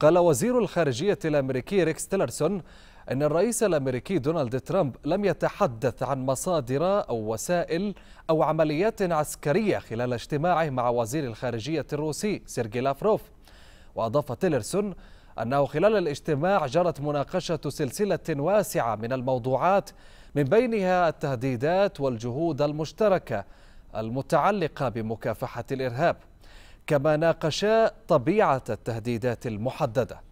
قال وزير الخارجية الأمريكي ريكس تيلرسون أن الرئيس الأمريكي دونالد ترامب لم يتحدث عن مصادر أو وسائل أو عمليات عسكرية خلال اجتماعه مع وزير الخارجية الروسي سيرجي لافروف وأضاف تيلرسون أنه خلال الاجتماع جرت مناقشة سلسلة واسعة من الموضوعات من بينها التهديدات والجهود المشتركة المتعلقة بمكافحة الإرهاب كما ناقشا طبيعة التهديدات المحددة